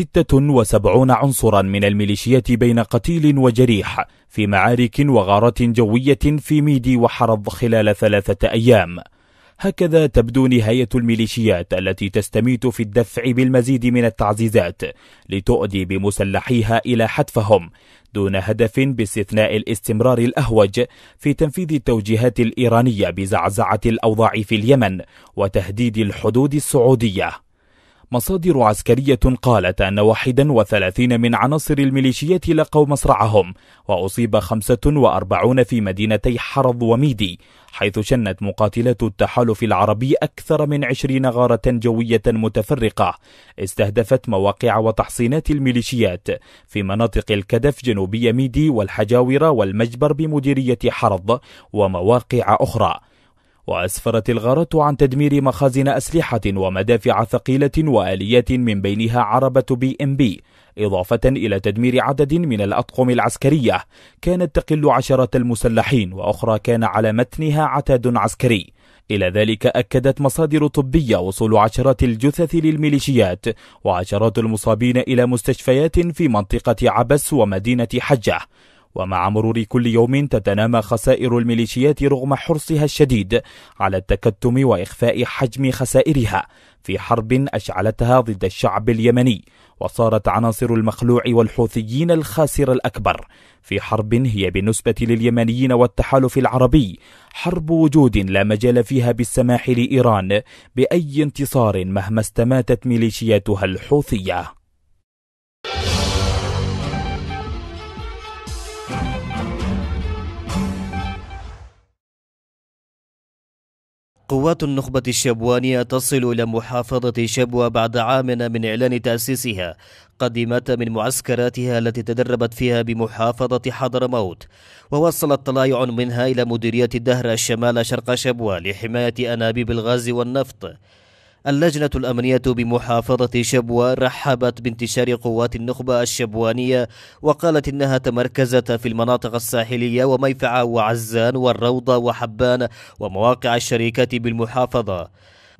ستة وسبعون عنصرا من الميليشيات بين قتيل وجريح في معارك وغارات جوية في ميدي وحرض خلال ثلاثة أيام هكذا تبدو نهاية الميليشيات التي تستميت في الدفع بالمزيد من التعزيزات لتؤدي بمسلحيها إلى حتفهم دون هدف باستثناء الاستمرار الأهوج في تنفيذ التوجيهات الإيرانية بزعزعة الأوضاع في اليمن وتهديد الحدود السعودية مصادر عسكرية قالت أن 31 من عناصر الميليشيات لقوا مصرعهم وأصيب 45 في مدينتي حرض وميدي حيث شنت مقاتلات التحالف العربي أكثر من 20 غارة جوية متفرقة استهدفت مواقع وتحصينات الميليشيات في مناطق الكدف جنوبي ميدي والحجاورة والمجبر بمديرية حرض ومواقع أخرى وأسفرت الغارة عن تدمير مخازن أسلحة ومدافع ثقيلة وآليات من بينها عربة بي ام بي إضافة إلى تدمير عدد من الأطقم العسكرية كانت تقل عشرة المسلحين وأخرى كان على متنها عتاد عسكري إلى ذلك أكدت مصادر طبية وصول عشرات الجثث للميليشيات وعشرات المصابين إلى مستشفيات في منطقة عبس ومدينة حجة ومع مرور كل يوم تتنامى خسائر الميليشيات رغم حرصها الشديد على التكتم وإخفاء حجم خسائرها في حرب أشعلتها ضد الشعب اليمني وصارت عناصر المخلوع والحوثيين الخاسر الأكبر في حرب هي بالنسبة لليمنيين والتحالف العربي حرب وجود لا مجال فيها بالسماح لإيران بأي انتصار مهما استماتت ميليشياتها الحوثية قوات النخبة الشبوانية تصل إلى محافظة شبوة بعد عام من إعلان تأسيسها قدمت من معسكراتها التي تدربت فيها بمحافظة حضرموت ووصل الطلائع منها إلى مديرية الدهر الشمال شرق شبوة لحماية أنابيب الغاز والنفط اللجنة الأمنية بمحافظة شبوة رحبت بانتشار قوات النخبة الشبوانية وقالت إنها تمركزت في المناطق الساحلية وميفعة وعزان والروضة وحبان ومواقع الشركات بالمحافظة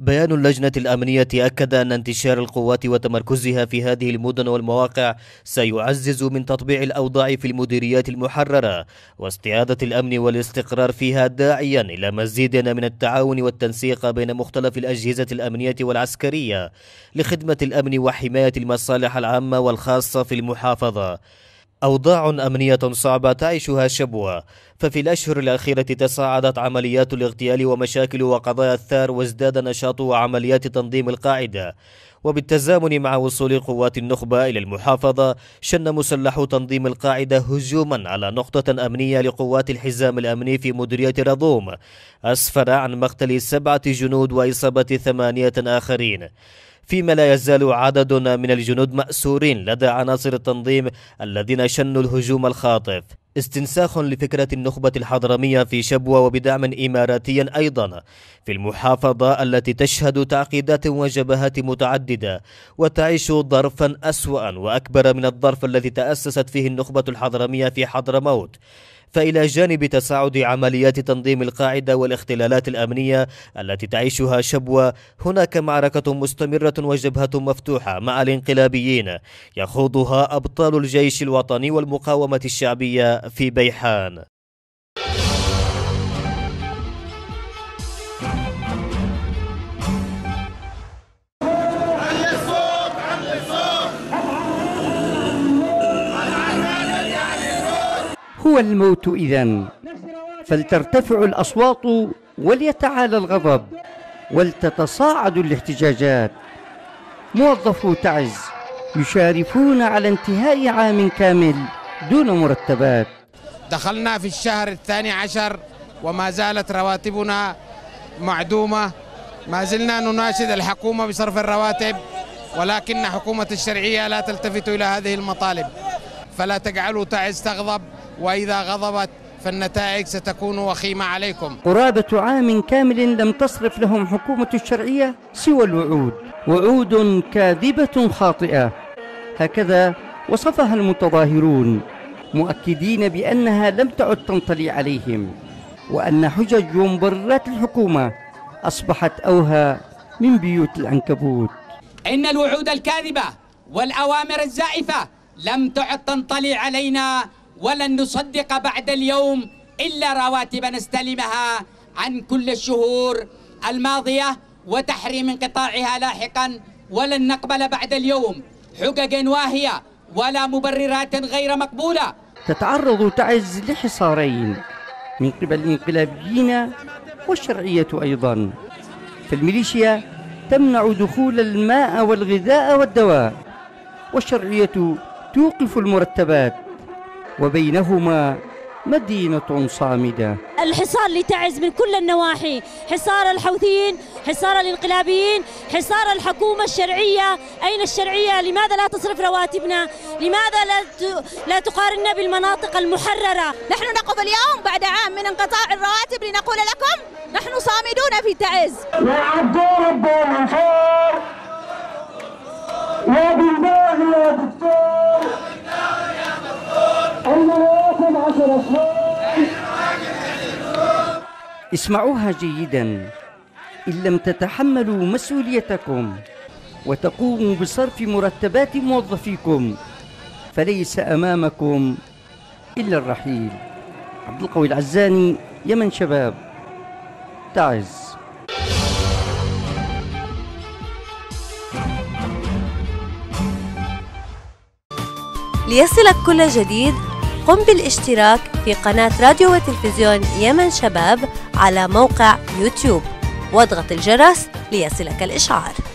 بيان اللجنة الأمنية أكد أن انتشار القوات وتمركزها في هذه المدن والمواقع سيعزز من تطبيع الأوضاع في المديريات المحررة واستعادة الأمن والاستقرار فيها داعيا إلى مزيد من التعاون والتنسيق بين مختلف الأجهزة الأمنية والعسكرية لخدمة الأمن وحماية المصالح العامة والخاصة في المحافظة أوضاع أمنية صعبة تعيشها شبوة ففي الأشهر الأخيرة تصاعدت عمليات الاغتيال ومشاكل وقضايا الثار وازداد نشاط وعمليات تنظيم القاعدة وبالتزامن مع وصول قوات النخبة إلى المحافظة شن مسلح تنظيم القاعدة هجوما على نقطة أمنية لقوات الحزام الأمني في مديرية رضوم أسفر عن مقتل سبعة جنود وإصابة ثمانية آخرين فيما لا يزال عدد من الجنود مأسورين لدى عناصر التنظيم الذين شنوا الهجوم الخاطف استنساخ لفكرة النخبة الحضرمية في شبوة وبدعم إماراتي أيضا في المحافظة التي تشهد تعقيدات وجبهات متعددة وتعيش ظرفا أسوأ وأكبر من الظرف الذي تأسست فيه النخبة الحضرمية في حضرموت فإلى جانب تصاعد عمليات تنظيم القاعدة والاختلالات الأمنية التي تعيشها شبوة هناك معركة مستمرة وجبهة مفتوحة مع الانقلابيين يخوضها أبطال الجيش الوطني والمقاومة الشعبية في بيحان الموت إذا فلترتفع الأصوات وليتعالى الغضب ولتتصاعد الاحتجاجات موظفو تعز يشارفون على انتهاء عام كامل دون مرتبات دخلنا في الشهر الثاني عشر وما زالت رواتبنا معدومة ما زلنا نناشد الحكومة بصرف الرواتب ولكن حكومة الشرعية لا تلتفت إلى هذه المطالب فلا تجعلوا تعز تغضب وإذا غضبت فالنتائج ستكون وخيمة عليكم قرابة عام كامل لم تصرف لهم حكومة الشرعية سوى الوعود وعود كاذبة خاطئة هكذا وصفها المتظاهرون مؤكدين بأنها لم تعد تنطلي عليهم وأن حجج ومبررات الحكومة أصبحت أوهى من بيوت العنكبوت إن الوعود الكاذبة والأوامر الزائفة لم تعد تنطلي علينا ولن نصدق بعد اليوم إلا رواتب نستلمها عن كل الشهور الماضية وتحريم انقطاعها لاحقا ولن نقبل بعد اليوم حقق واهية ولا مبررات غير مقبولة تتعرض تعز لحصارين من قبل الانقلابيين والشرعية أيضا فالميليشيا تمنع دخول الماء والغذاء والدواء والشرعية توقف المرتبات وبينهما مدينة صامدة الحصار لتعز من كل النواحي حصار الحوثيين حصار الانقلابيين حصار الحكومة الشرعية أين الشرعية لماذا لا تصرف رواتبنا لماذا لا, تقارننا بالمناطق المحررة نحن نقف اليوم بعد عام من انقطاع الرواتب لنقول لكم نحن صامدون في تعز يا يا دكتور عشر اسمعوها جيدا إن لم تتحملوا مسؤوليتكم وتقوموا بصرف مرتبات موظفيكم فليس أمامكم إلا الرحيل عبد القوي العزاني يمن شباب تعز ليصلك كل جديد قم بالاشتراك في قناة راديو وتلفزيون يمن شباب على موقع يوتيوب واضغط الجرس ليصلك الإشعار